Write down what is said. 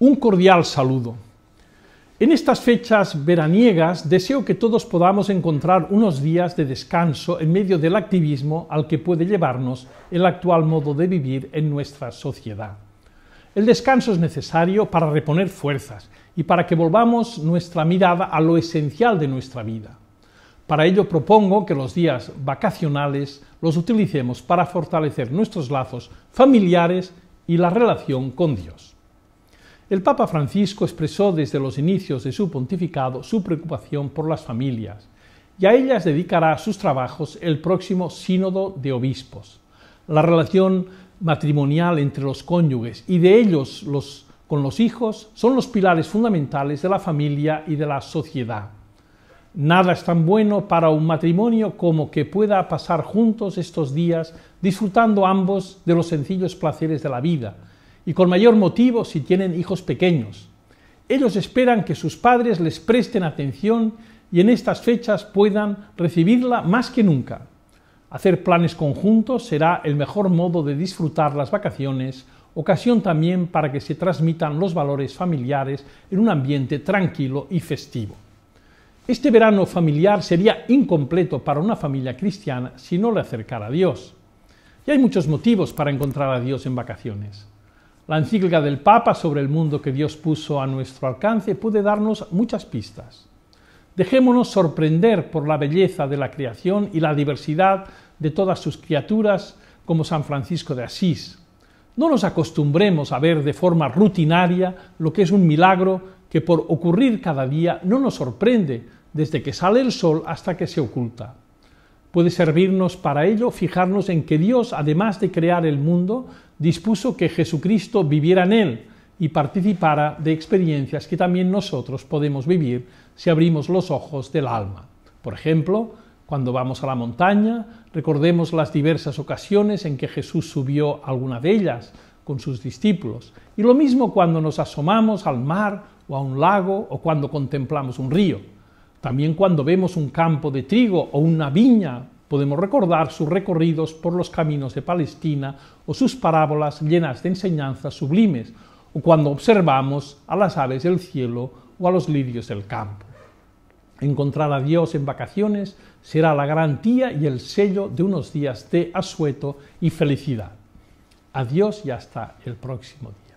Un cordial saludo. En estas fechas veraniegas deseo que todos podamos encontrar unos días de descanso en medio del activismo al que puede llevarnos el actual modo de vivir en nuestra sociedad. El descanso es necesario para reponer fuerzas y para que volvamos nuestra mirada a lo esencial de nuestra vida. Para ello propongo que los días vacacionales los utilicemos para fortalecer nuestros lazos familiares y la relación con Dios. El Papa Francisco expresó desde los inicios de su pontificado su preocupación por las familias y a ellas dedicará sus trabajos el próximo Sínodo de Obispos. La relación matrimonial entre los cónyuges y de ellos los, con los hijos son los pilares fundamentales de la familia y de la sociedad. Nada es tan bueno para un matrimonio como que pueda pasar juntos estos días disfrutando ambos de los sencillos placeres de la vida, y con mayor motivo si tienen hijos pequeños. Ellos esperan que sus padres les presten atención y en estas fechas puedan recibirla más que nunca. Hacer planes conjuntos será el mejor modo de disfrutar las vacaciones, ocasión también para que se transmitan los valores familiares en un ambiente tranquilo y festivo. Este verano familiar sería incompleto para una familia cristiana si no le acercara a Dios. Y hay muchos motivos para encontrar a Dios en vacaciones. La encíclica del Papa sobre el mundo que Dios puso a nuestro alcance puede darnos muchas pistas. Dejémonos sorprender por la belleza de la creación y la diversidad de todas sus criaturas, como San Francisco de Asís. No nos acostumbremos a ver de forma rutinaria lo que es un milagro que por ocurrir cada día no nos sorprende, desde que sale el sol hasta que se oculta. Puede servirnos para ello fijarnos en que Dios, además de crear el mundo, dispuso que Jesucristo viviera en él y participara de experiencias que también nosotros podemos vivir si abrimos los ojos del alma. Por ejemplo, cuando vamos a la montaña, recordemos las diversas ocasiones en que Jesús subió alguna de ellas con sus discípulos. Y lo mismo cuando nos asomamos al mar o a un lago o cuando contemplamos un río. También cuando vemos un campo de trigo o una viña, podemos recordar sus recorridos por los caminos de Palestina o sus parábolas llenas de enseñanzas sublimes, o cuando observamos a las aves del cielo o a los lirios del campo. Encontrar a Dios en vacaciones será la garantía y el sello de unos días de asueto y felicidad. Adiós y hasta el próximo día.